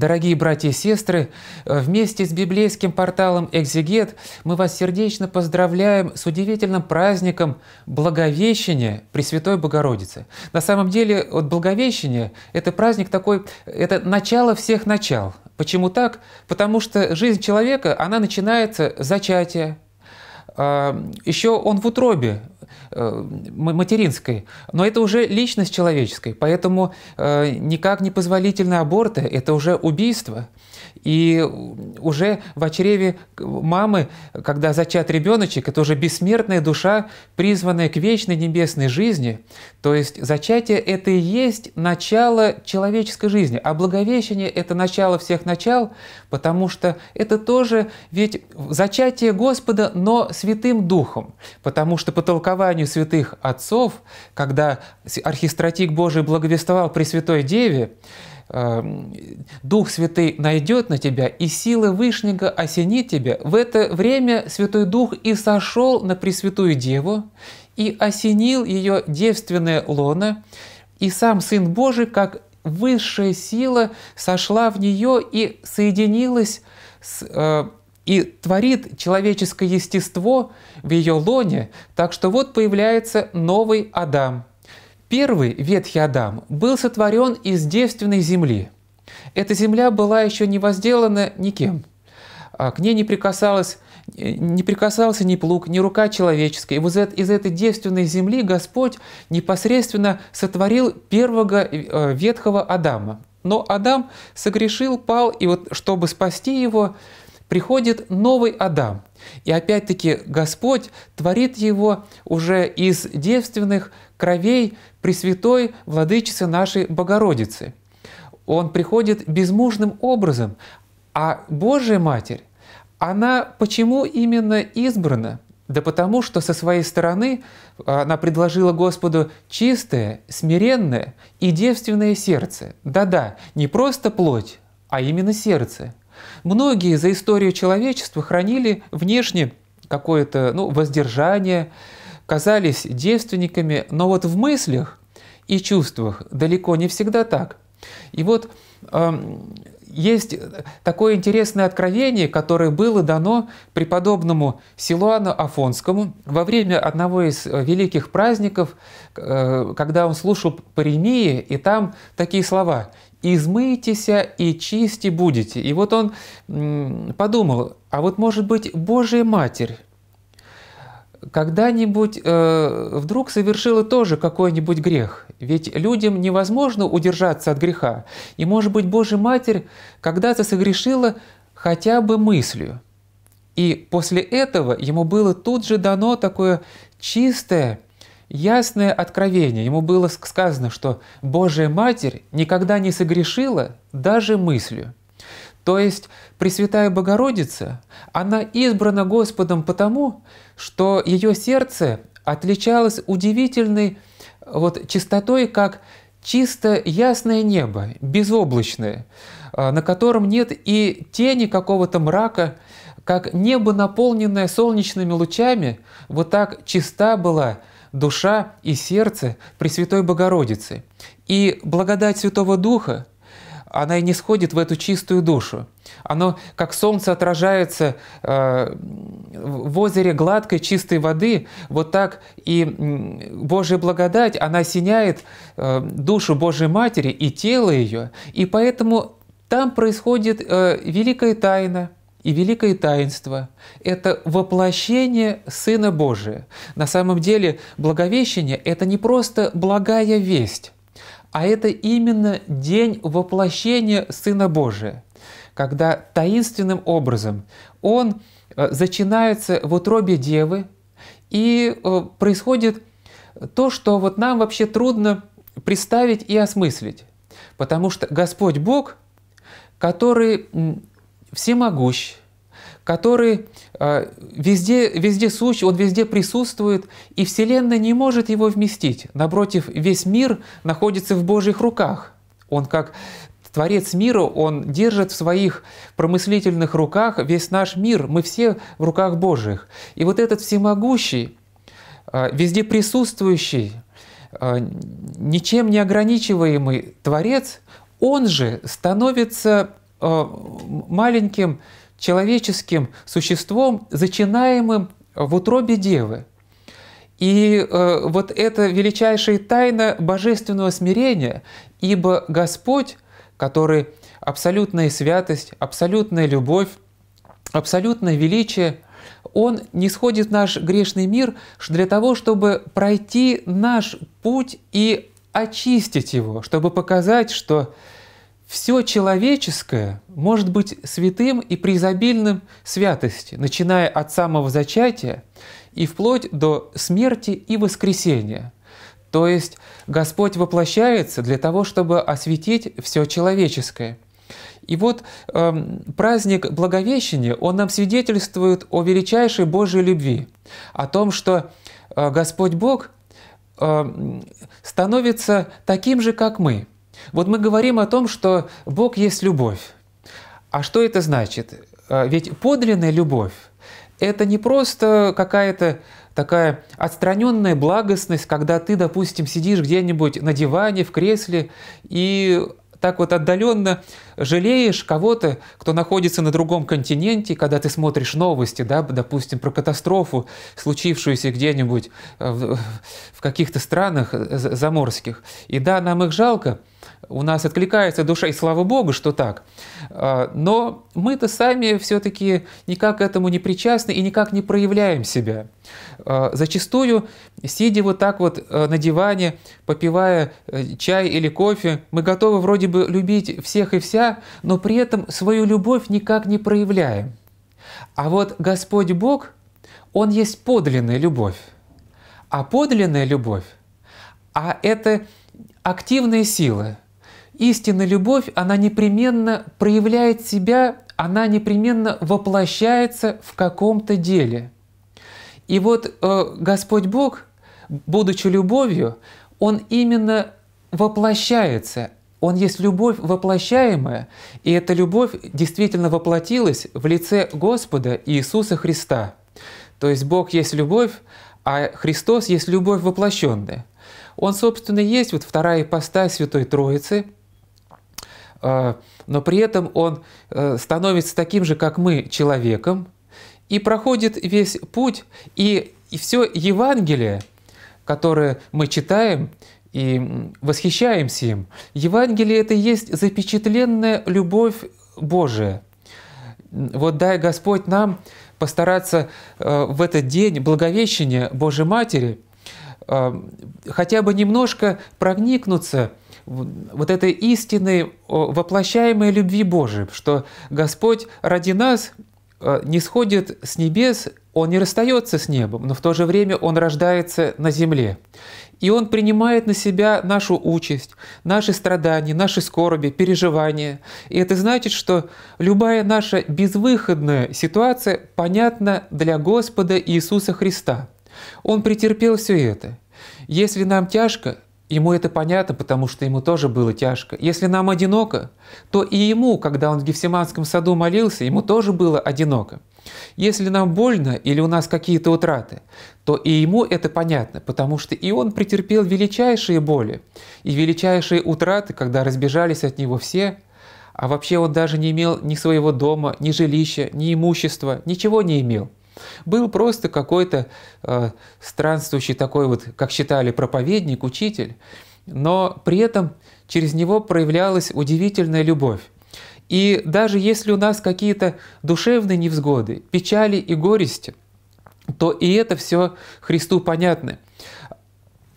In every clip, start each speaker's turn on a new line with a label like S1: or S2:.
S1: Дорогие братья и сестры, э, вместе с библейским порталом «Экзегет» мы вас сердечно поздравляем с удивительным праздником Благовещения Пресвятой Богородицы. На самом деле, вот Благовещение – это праздник такой, это начало всех начал. Почему так? Потому что жизнь человека, она начинается с зачатия, а, еще он в утробе Э, материнской, но это уже личность человеческой, поэтому э, никак не позволительны аборты, это уже убийство. И уже в чреве мамы, когда зачат ребеночек, это уже бессмертная душа, призванная к вечной небесной жизни. То есть зачатие – это и есть начало человеческой жизни, а благовещение – это начало всех начал, потому что это тоже ведь зачатие Господа, но Святым Духом, потому что потолковать повествованию святых отцов, когда архистратик Божий благовествовал Пресвятой Деве, эм, Дух Святый найдет на тебя, и силы Вышнего осенит тебя. В это время Святой Дух и сошел на Пресвятую Деву, и осенил ее девственное лоно, и сам Сын Божий, как высшая сила, сошла в нее и соединилась с э, и творит человеческое естество в ее лоне, так что вот появляется новый Адам. Первый ветхий Адам был сотворен из девственной земли. Эта земля была еще не возделана никем. А, к ней не прикасалась э, не прикасался ни плуг, ни рука человеческая. И вот из этой девственной земли Господь непосредственно сотворил первого э, ветхого Адама. Но Адам согрешил, пал, и вот чтобы спасти его, приходит новый Адам. И опять-таки Господь творит его уже из девственных кровей Пресвятой Владычицы нашей Богородицы. Он приходит безмужным образом, а Божья Матерь, она почему именно избрана? Да потому что со своей стороны а, она предложила Господу чистое, смиренное и девственное сердце. Да-да, не просто плоть, а именно сердце – Многие за историю человечества хранили внешне какое-то ну, воздержание, казались девственниками, но вот в мыслях и чувствах далеко не всегда так. И вот э, есть такое интересное откровение, которое было дано преподобному Силуану Афонскому во время одного из э, великих праздников, э, когда он слушал Паремии, и там такие слова измыйтеся и чисти будете. И вот он подумал, а вот может быть Божья Матерь когда-нибудь э, вдруг совершила тоже какой-нибудь грех. Ведь людям невозможно удержаться от греха. И, может быть, Божья Матерь когда-то согрешила хотя бы мыслью. И после этого ему было тут же дано такое чистое, ясное откровение. Ему было сказано, что Божья Матерь никогда не согрешила даже мыслью. То есть Пресвятая Богородица, она избрана Господом потому, что ее сердце отличалось удивительной вот чистотой, как чисто ясное небо, безоблачное, а, на котором нет и тени какого-то мрака, как небо, наполненное солнечными лучами, вот так чиста была душа и сердце Пресвятой Богородицы. И благодать Святого Духа, она и не сходит в эту чистую душу. Оно, как солнце, отражается э, в озере гладкой, чистой воды, вот так и Божья благодать, она осеняет э, душу Божьей Матери и тело ее, и поэтому там происходит э, великая тайна – и великое таинство – это воплощение Сына Божия. На самом деле Благовещение – это не просто благая весть, а это именно день воплощения Сына Божия, когда таинственным образом Он э, зачинается в утробе Девы, и э, происходит то, что вот нам вообще трудно представить и осмыслить. Потому что Господь Бог, который всемогущ, который э, везде, везде сущ, он везде присутствует, и Вселенная не может его вместить. Напротив, весь мир находится в Божьих руках. Он как Творец мира, он держит в своих промыслительных руках весь наш мир. Мы все в руках Божьих. И вот этот всемогущий, э, везде присутствующий, э, ничем не ограничиваемый Творец, он же становится Э, маленьким человеческим существом, зачинаемым в утробе Девы. И э, вот это величайшая тайна божественного смирения, ибо Господь, который абсолютная святость, абсолютная любовь, абсолютное величие, Он не сходит в наш грешный мир для того, чтобы пройти наш путь и очистить его, чтобы показать, что все человеческое может быть святым и преизобильным святости, начиная от самого зачатия и вплоть до смерти и воскресения. То есть Господь воплощается для того, чтобы осветить все человеческое. И вот э, праздник Благовещения, он нам свидетельствует о величайшей Божьей любви, о том, что э, Господь Бог э, становится таким же, как мы – вот мы говорим о том, что Бог есть любовь. А что это значит? А, ведь подлинная любовь – это не просто какая-то такая отстраненная благостность, когда ты, допустим, сидишь где-нибудь на диване, в кресле и так вот отдаленно жалеешь кого-то, кто находится на другом континенте, когда ты смотришь новости, да, допустим, про катастрофу, случившуюся где-нибудь э, в, каких-то странах э, заморских. И да, нам их жалко, у нас откликается душа, и слава Богу, что так. А, но мы-то сами все-таки никак к этому не причастны и никак не проявляем себя. А, зачастую, сидя вот так вот э, на диване, попивая э, чай или кофе, мы готовы вроде бы любить всех и вся, но при этом свою любовь никак не проявляем. А вот Господь Бог, Он есть подлинная любовь. А подлинная любовь, а это активная сила, истинная любовь, она непременно проявляет себя, она непременно воплощается в каком-то деле. И вот э, Господь Бог, будучи любовью, Он именно воплощается. Он есть любовь воплощаемая, и эта любовь действительно воплотилась в лице Господа Иисуса Христа. То есть Бог есть любовь, а Христос есть любовь воплощенная. Он, собственно, есть вот вторая ипостась Святой Троицы – а, но при этом он э, становится таким же, как мы, человеком, и проходит весь путь, и, и все Евангелие, которое мы читаем и восхищаемся им, Евангелие – это и есть запечатленная любовь Божия. Вот дай Господь нам постараться э, в этот день Благовещения Божьей Матери – хотя бы немножко проникнуться вот этой истины воплощаемой любви Божией, что Господь ради нас а, не сходит с небес, Он не расстается с небом, но в то же время Он рождается на земле. И Он принимает на себя нашу участь, наши страдания, наши скорби, переживания. И это значит, что любая наша безвыходная ситуация понятна для Господа Иисуса Христа – он претерпел все это. Если нам тяжко, ему это понятно, потому что ему тоже было тяжко. Если нам одиноко, то и ему, когда он в Гефсиманском саду молился, ему тоже было одиноко. Если нам больно или у нас какие-то утраты, то и ему это понятно, потому что и он претерпел величайшие боли и величайшие утраты, когда разбежались от него все, а вообще он даже не имел ни своего дома, ни жилища, ни имущества, ничего не имел – был просто какой-то э, странствующий такой вот, как считали, проповедник, учитель, но при этом через него проявлялась удивительная любовь. И даже если у нас какие-то душевные невзгоды, печали и горести, то и это все Христу понятно.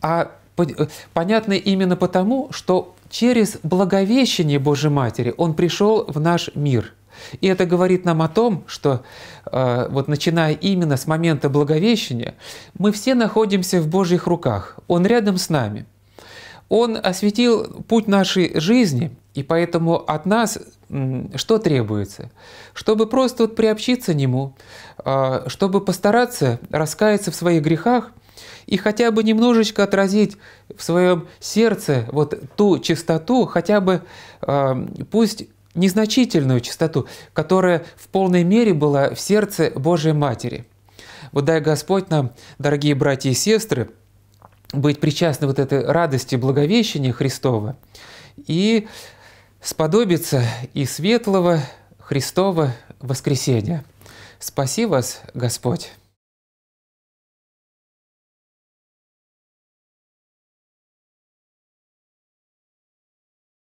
S1: А э, понятно именно потому, что через благовещение Божьей Матери Он пришел в наш мир – и это говорит нам о том, что э, вот начиная именно с момента Благовещения, мы все находимся в Божьих руках. Он рядом с нами. Он осветил путь нашей жизни, и поэтому от нас что требуется? Чтобы просто вот приобщиться к Нему, э, чтобы постараться раскаяться в своих грехах – и хотя бы немножечко отразить в своем сердце вот ту чистоту, хотя бы э, пусть незначительную чистоту, которая в полной мере была в сердце Божьей Матери. Вот дай Господь нам, дорогие братья и сестры, быть причастны вот этой радости благовещения Христова и сподобиться и светлого Христова воскресения. Спаси вас, Господь!